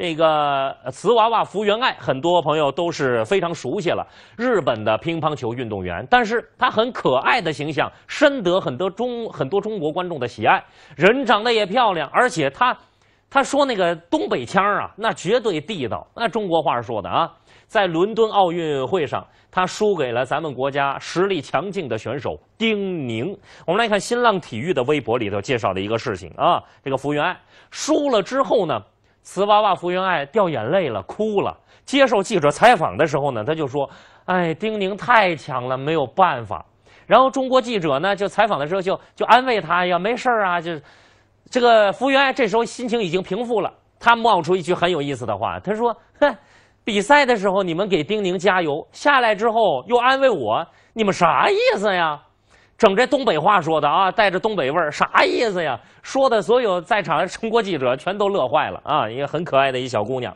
这个瓷娃娃福原爱，很多朋友都是非常熟悉了。日本的乒乓球运动员，但是她很可爱的形象，深得很多中很多中国观众的喜爱。人长得也漂亮，而且她，她说那个东北腔儿啊，那绝对地道，那中国话说的啊。在伦敦奥运会上，她输给了咱们国家实力强劲的选手丁宁。我们来看新浪体育的微博里头介绍的一个事情啊，这个福原爱输了之后呢。瓷娃娃福原爱掉眼泪了，哭了。接受记者采访的时候呢，他就说：“哎，丁宁太强了，没有办法。”然后中国记者呢，就采访的时候就就安慰他：“呀，没事啊。”就这个福原爱这时候心情已经平复了，他冒出一句很有意思的话：“他说，哼，比赛的时候你们给丁宁加油，下来之后又安慰我，你们啥意思呀？”整这东北话说的啊，带着东北味儿，啥意思呀？说的所有在场的中国记者全都乐坏了啊！一个很可爱的一小姑娘。